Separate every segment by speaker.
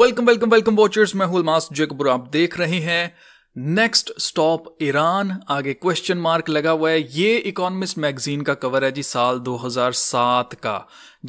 Speaker 1: welcome welcome welcome watchers मैं हूं मास जेकबुर आप देख रहे हैं नेक्स्ट स्टॉप ईरान आगे क्वेश्चन मार्क लगा हुआ है ये इकोनॉमिस्ट मैगजीन का कवर है जी साल 2007 का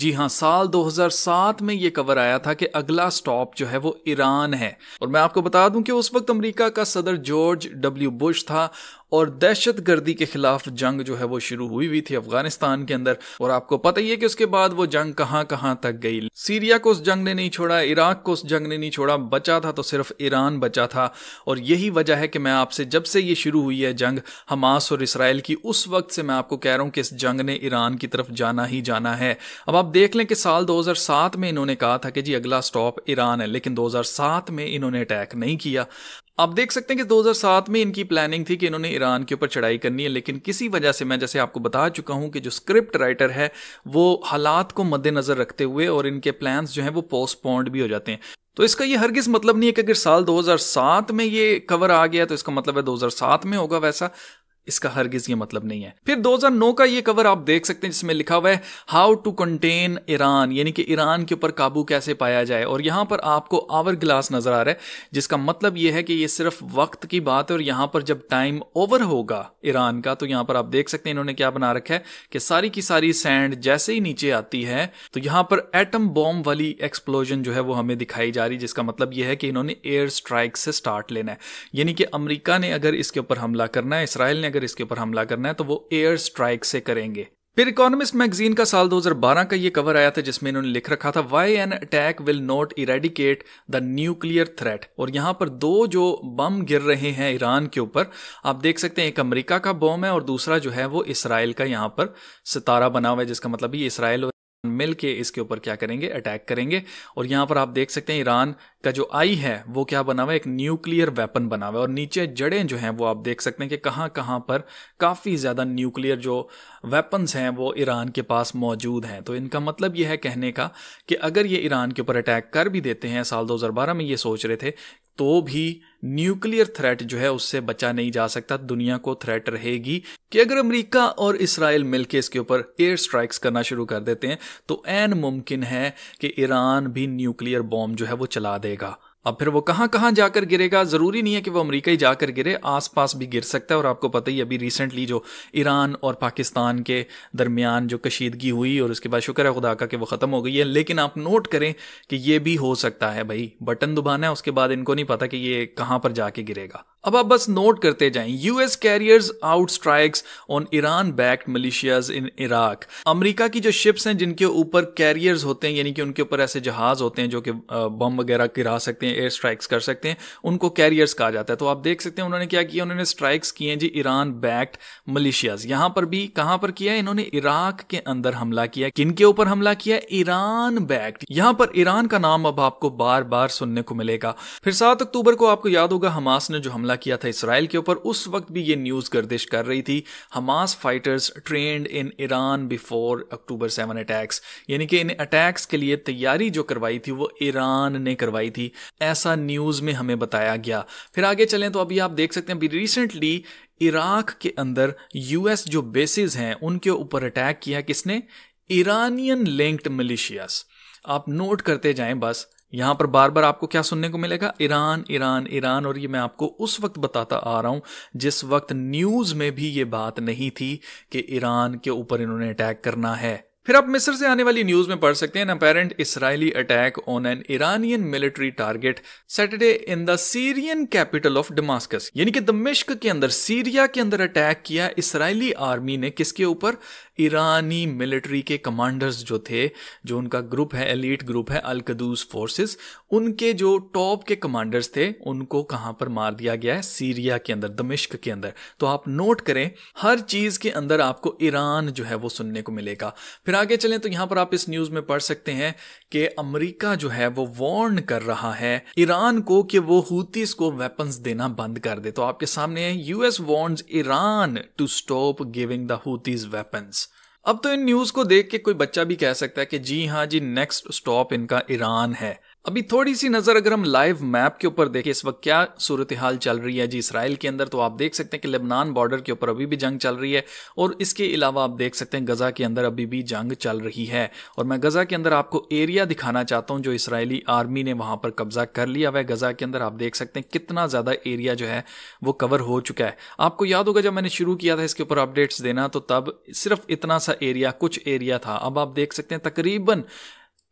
Speaker 1: जी हाँ साल 2007 में ये कवर आया था कि अगला स्टॉप जो है वो ईरान है और मैं आपको बता दूं कि उस वक्त अमेरिका का सदर जॉर्ज डब्ल्यू बुश था और दहशत गर्दी के खिलाफ जंग जो है वो शुरू हुई हुई थी अफगानिस्तान के अंदर और आपको पता ही है कि उसके बाद वो जंग कहां कहाँ तक गई सीरिया को उस जंग ने नहीं छोड़ा इराक को उस जंग ने नहीं छोड़ा बचा था तो सिर्फ ईरान बचा था और यही वजह है कि मैं आपसे जब से ये शुरू हुई है जंग हमास और इसराइल की उस वक्त से मैं आपको कह रहा हूं कि इस जंग ने ईरान की तरफ जाना ही जाना है अब आप देख लें कि साल 2007 में इन्होंने कहा था कि जी अगला स्टॉप ईरान है लेकिन 2007 में इन्होंने अटैक नहीं किया आप देख सकते हैं कि 2007 में इनकी प्लानिंग थी कि इन्होंने ईरान के ऊपर चढ़ाई करनी है लेकिन किसी वजह से मैं जैसे आपको बता चुका हूं कि जो स्क्रिप्ट राइटर है वो हालात को मद्देनजर रखते हुए और इनके प्लान्स जो हैं वो पोस्टपोन्ड भी हो जाते हैं तो इसका ये हरगिज मतलब नहीं है कि अगर साल 2007 में ये कवर आ गया तो इसका मतलब है 2007 में होगा वैसा इसका हरगिज ये मतलब नहीं है फिर 2009 का ये कवर आप देख सकते हैं जिसमें लिखा हुआ है हाउ टू कंटेन ईरान यानी कि ईरान के ऊपर काबू कैसे पाया जाए और यहां पर आपको आवर ग्लास नजर आ रहा है जिसका मतलब ये है कि ये सिर्फ वक्त की बात है और यहां पर जब टाइम ओवर होगा ईरान का तो यहां पर आप देख सकते हैं इन्होंने क्या बना रखा है कि सारी की सारी सैंड जैसे ही नीचे आती है तो यहां पर एटम बॉम्ब वाली एक्सप्लोजन जो है वो हमें दिखाई जा रही है जिसका मतलब यह है कि इन्होंने एयर स्ट्राइक से स्टार्ट लेना है यानी कि अमरीका ने अगर इसके ऊपर हमला करना है इसराइल ने अगर इसके ऊपर हमला करना है तो वो एयर स्ट्राइक से करेंगे फिर इकोनॉमिस्ट मैगजीन का साल 2012 का ये कवर आया था जिसमें इन्होंने लिख रखा था why an attack will not eradicate the nuclear threat और यहां पर दो जो बम गिर रहे हैं ईरान के ऊपर आप देख सकते हैं एक अमेरिका का बम है और दूसरा जो है वो इसराइल का यहां पर सितारा बना हुआ है जिसका मतलब ये इसराइल मिल के इसके ऊपर क्या करेंगे अटैक करेंगे और यहां पर आप देख सकते हैं ईरान का जो आई है वो क्या बना हुआ है एक न्यूक्लियर वेपन बना हुआ है और नीचे जड़ें जो हैं वो आप देख सकते हैं कि कहां कहां पर काफ़ी ज़्यादा न्यूक्लियर जो वेपन्स हैं वो ईरान के पास मौजूद हैं तो इनका मतलब यह है कहने का कि अगर ये ईरान के ऊपर अटैक कर भी देते हैं साल दो में ये सोच रहे थे तो भी न्यूक्लियर थ्रेट जो है उससे बचा नहीं जा सकता दुनिया को थ्रेट रहेगी कि अगर अमेरिका और इसराइल मिलकर इसके ऊपर एयर स्ट्राइक्स करना शुरू कर देते हैं तो एन मुमकिन है कि ईरान भी न्यूक्लियर बॉम्ब जो है वो चला देगा अब फिर वो कहाँ कहाँ जाकर गिरेगा ज़रूरी नहीं है कि वो अमेरिका ही जाकर गिरे आसपास भी गिर सकता है और आपको पता ही अभी रिसेंटली जो ईरान और पाकिस्तान के दरमियान जो कशीदगी हुई और उसके बाद शुक्र है खुदा का कि वो ख़त्म हो गई है लेकिन आप नोट करें कि ये भी हो सकता है भाई बटन दुबाना है उसके बाद इनको नहीं पता कि ये कहाँ पर जाके गिरेगा अब आप बस नोट करते जाएं US carries out strikes on Iran backed militias in Iraq America की जो शिप्स हैं जिनके ऊपर कैरियर्स होते हैं यानी कि उनके ऊपर ऐसे जहाज होते हैं जो कि बम वगैरह गिरा सकते हैं एयर स्ट्राइक्स कर सकते हैं उनको कैरियर्स कहा जाता है तो आप देख सकते हैं उन्होंने क्या किया उन्होंने स्ट्राइक्स किए हैं जी ईरान बैक्ड मलेशियाज यहां पर भी कहां पर किया इन्होंने इराक के अंदर हमला किया किन के ऊपर हमला किया ईरान बैक्ड यहां पर ईरान का नाम अब आपको बार बार सुनने को मिलेगा फिर सात अक्टूबर को आपको याद होगा हमास ने जो हमला किया था इसराइल के ऊपर उस वक्त भी ये न्यूज गर्दिश कर रही थी Hamas fighters trained in Iran before October seven attacks यानी कि इन अटैक्स के लिए तैयारी जो करवाई थी वो ईरान ने करवाई थी ऐसा न्यूज़ में हमें बताया गया फिर आगे चलें तो अभी आप देख सकते हैं रिसेंटली इराक के अंदर यूएस जो बेसिस हैं उनके ऊपर अटैक किया किसने ईरानियन लिंक्ड मिलिशियस आप नोट करते जाएं बस यहां पर बार बार आपको क्या सुनने को मिलेगा ईरान ईरान ईरान और ये मैं आपको उस वक्त बताता आ रहा हूं जिस वक्त न्यूज में भी ये बात नहीं थी कि ईरान के ऊपर इन्होंने अटैक करना है फिर आप मिस्र से आने वाली न्यूज में पढ़ सकते हैं apparent Israeli attack on an Iranian military target Saturday in the Syrian capital of Damascus यानी कि दमिश्क के अंदर सीरिया के अंदर अटैक किया इसराइली आर्मी ने किसके ऊपर ईरानी मिलिट्री के कमांडर्स जो थे जो उनका ग्रुप है एलिट ग्रुप है अलकदूस फोर्सेस उनके जो टॉप के कमांडर्स थे उनको कहाँ पर मार दिया गया है सीरिया के अंदर दमिश्क के अंदर तो आप नोट करें हर चीज़ के अंदर आपको ईरान जो है वो सुनने को मिलेगा फिर आगे चलें तो यहाँ पर आप इस न्यूज़ में पढ़ सकते हैं कि अमरीका जो है वो वार्न कर रहा है ईरान को कि वो हूतीस को वेपन्स देना बंद कर दे तो आपके सामने है US warns Iran to stop giving the Houthis weapons अब तो इन न्यूज़ को देख के कोई बच्चा भी कह सकता है कि जी हाँ जी नेक्स्ट स्टॉप इनका ईरान है अभी थोड़ी सी नज़र अगर हम लाइव मैप के ऊपर देखें इस वक्त क्या सूरत हाल चल रही है जी इसराइल के अंदर तो आप देख सकते हैं कि लेबनान बॉर्डर के ऊपर अभी भी जंग चल रही है और इसके अलावा आप देख सकते हैं गज़ा के अंदर अभी भी जंग चल रही है और मैं गज़ा के अंदर आपको एरिया दिखाना चाहता हूँ जो इसराइली आर्मी ने वहाँ पर कब्ज़ा कर लिया हुआ है गज़ा के अंदर आप देख सकते हैं कितना ज़्यादा एरिया जो है वो कवर हो चुका है आपको याद होगा जब मैंने शुरू किया था इसके ऊपर अपडेट्स देना तो तब सिर्फ इतना सा एरिया कुछ एरिया था अब आप देख सकते हैं तकरीबन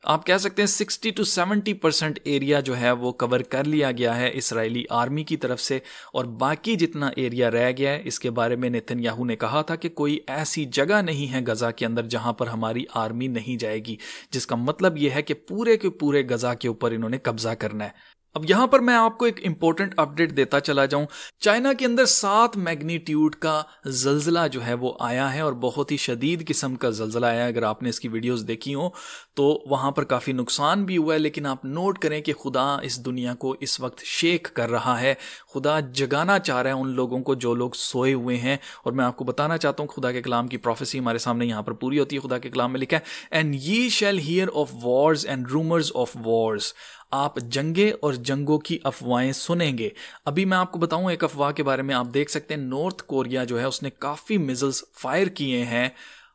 Speaker 1: आप कह सकते हैं 60 टू 70 परसेंट एरिया जो है वो कवर कर लिया गया है इसराइली आर्मी की तरफ से और बाकी जितना एरिया रह गया है इसके बारे में नितिन याहू ने कहा था कि कोई ऐसी जगह नहीं है गज़ा के अंदर जहां पर हमारी आर्मी नहीं जाएगी जिसका मतलब यह है कि पूरे के पूरे गज़ा के ऊपर इन्होंने कब्जा करना है अब यहां पर मैं आपको एक इंपॉर्टेंट अपडेट देता चला जाऊं चाइना के अंदर सात मैग्नीट्यूड का जलजिला जो है वो आया है और बहुत ही शदीद किस्म का जलजिला आया है अगर आपने इसकी वीडियोस देखी हो तो वहां पर काफ़ी नुकसान भी हुआ है लेकिन आप नोट करें कि खुदा इस दुनिया को इस वक्त शेक कर रहा है खुदा जगाना चाह रहा है उन लोगों को जो लोग सोए हुए हैं और मैं आपको बताना चाहता हूँ खुदा के कलाम की प्रोफेसी हमारे सामने यहाँ पर पूरी होती है खुदा के कलाम में लिखा है and ye shall hear of wars and rumours of wars आप जंगे और जंगों की अफवाहें सुनेंगे अभी मैं आपको बताऊं एक अफवाह के बारे में आप देख सकते हैं नॉर्थ कोरिया जो है उसने काफ़ी मिजल्स फायर किए हैं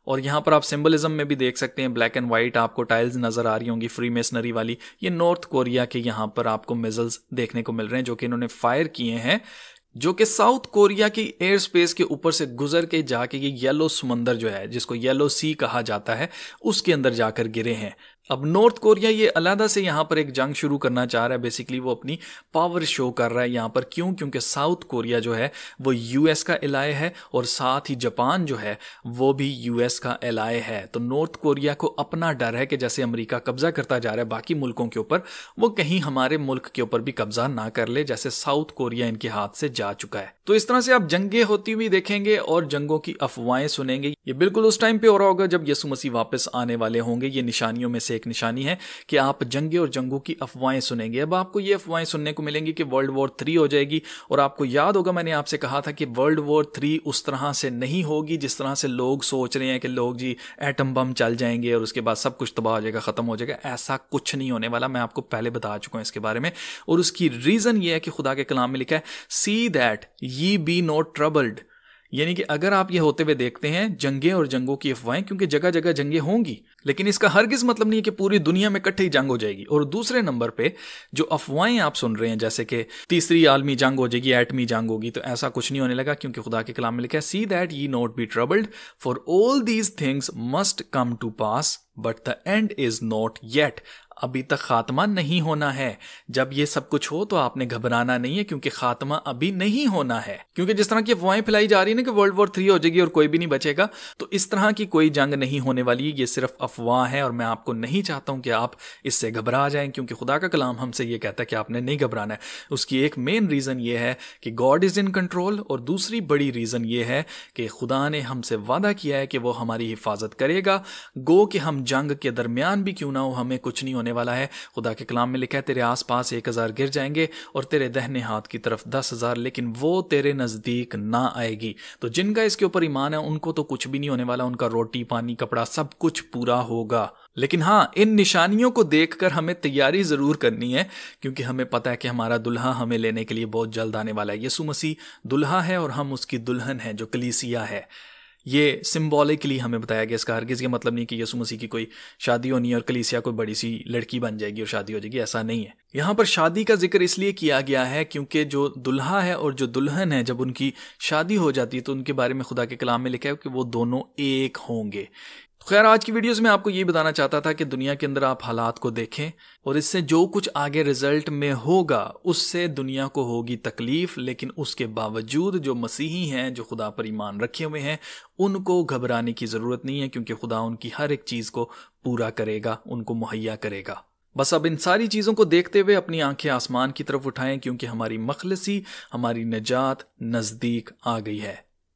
Speaker 1: और यहाँ पर आप सिंबलिज्म में भी देख सकते हैं ब्लैक एंड व्हाइट आपको टाइल्स नज़र आ रही होंगी फ्री मेसनरी वाली ये नॉर्थ कोरिया के यहाँ पर आपको मिजल्स देखने को मिल रहे हैं जो कि इन्होंने फायर किए हैं जो कि साउथ कोरिया की एयर स्पेस के ऊपर से गुजर के जाके ये येलो समंदर जो है जिसको येलो सी कहा जाता है उसके अंदर जाकर गिरे हैं अब नॉर्थ कोरिया ये अलहदा से यहाँ पर एक जंग शुरू करना चाह रहा है बेसिकली वो अपनी पावर शो कर रहा है यहाँ पर क्यों क्योंकि साउथ कोरिया जो है वो यूएस का एलाय है और साथ ही जापान जो है वो भी यूएस का एलाय है तो नॉर्थ कोरिया को अपना डर है कि जैसे अमेरिका कब्जा करता जा रहा है बाकी मुल्कों के ऊपर वो कहीं हमारे मुल्क के ऊपर भी कब्जा ना कर ले जैसे साउथ कोरिया इनके हाथ से जा चुका है तो इस तरह से आप जंगे होती हुई देखेंगे और जंगों की अफवाहें सुनेंगे ये बिल्कुल उस टाइम पे हो रहा होगा जब यसु मसीह वापस आने वाले होंगे ये निशानियों में से एक निशानी है कि आप जंगे और जंगों की अफवाहें सुनेंगे अब आपको ये अफवाहें सुनने को मिलेंगी कि वर्ल्ड वॉर थ्री हो जाएगी और आपको याद होगा मैंने आपसे कहा था कि वर्ल्ड वॉर थ्री उस तरह से नहीं होगी जिस तरह से लोग सोच रहे हैं कि लोग जी एटम बम चल जाएंगे और उसके बाद सब कुछ तबाह हो जाएगा ख़त्म हो जाएगा ऐसा कुछ नहीं होने वाला मैं आपको पहले बता चुका हूँ इसके बारे में और उसकी रीज़न ये है कि खुदा के कलाम में लिखा है see that ye be not troubled यानी कि अगर आप ये होते हुए देखते हैं जंगे और जंगों की अफवाहें क्योंकि जगह जगह जंगे होंगी लेकिन इसका हरगिज मतलब नहीं है कि पूरी दुनिया में इकट्ठे ही जंग हो जाएगी और दूसरे नंबर पे जो अफवाहें आप सुन रहे हैं जैसे कि तीसरी आलमी जंग हो जाएगी एटमी जंग होगी तो ऐसा कुछ नहीं होने लगा क्योंकि खुदा के कलाम में लिखा है see that ye not be troubled for all these things must come to pass but the end is not yet अभी तक खात्मा नहीं होना है जब ये सब कुछ हो तो आपने घबराना नहीं है क्योंकि खात्मा अभी नहीं होना है क्योंकि जिस तरह की अफवाहें फैलाई जा रही है ना कि वर्ल्ड वॉर थ्री हो जाएगी और कोई भी नहीं बचेगा तो इस तरह की कोई जंग नहीं होने वाली ये सिर्फ अफवाह है और मैं आपको नहीं चाहता हूं कि आप इससे घबरा जाए क्योंकि खुदा का कलाम हमसे ये कहता है कि आपने नहीं घबराना है उसकी एक मेन रीज़न ये है कि गॉड इज़ इन कंट्रोल और दूसरी बड़ी रीज़न ये है कि खुदा ने हमसे वादा किया है कि वो हमारी हिफाजत करेगा गो कि हम जंग के दरमियान भी क्यों ना हो हमें कुछ नहीं होने होने वाला है खुदा के कलाम में लिखा है तेरे आस पास एक हज़ार गिर जाएंगे और तेरे दहने हाथ की तरफ दस हज़ार लेकिन वो तेरे नज़दीक ना आएगी तो जिनका इसके ऊपर ईमान है उनको तो कुछ भी नहीं होने वाला उनका रोटी पानी कपड़ा सब कुछ पूरा होगा लेकिन हाँ इन निशानियों को देखकर हमें तैयारी ज़रूर करनी है क्योंकि हमें पता है कि हमारा दुल्हा हमें लेने के लिए बहुत जल्द आने वाला है यसु मसीह दुल्हा है और हम उसकी दुल्हन है जो कलीसिया है ये सिम्बॉलिकली हमें बताया गया इसका हरगिज़ ये मतलब नहीं कि यसु मसीह की कोई शादी होनी है और कलीसिया कोई बड़ी सी लड़की बन जाएगी और शादी हो जाएगी ऐसा नहीं है यहाँ पर शादी का जिक्र इसलिए किया गया है क्योंकि जो दुल्हा है और जो दुल्हन है जब उनकी शादी हो जाती है तो उनके बारे में खुदा के कलाम में लिखा है कि वो दोनों एक होंगे खैर आज की वीडियोस में आपको ये बताना चाहता था कि दुनिया के अंदर आप हालात को देखें और इससे जो कुछ आगे रिजल्ट में होगा उससे दुनिया को होगी तकलीफ लेकिन उसके बावजूद जो मसीही हैं जो खुदा पर ईमान रखे हुए हैं उनको घबराने की ज़रूरत नहीं है क्योंकि खुदा उनकी हर एक चीज़ को पूरा करेगा उनको मुहैया करेगा बस अब इन सारी चीज़ों को देखते हुए अपनी आंखें आसमान की तरफ उठाएं क्योंकि हमारी मखलसी हमारी निजात नज़दीक आ गई है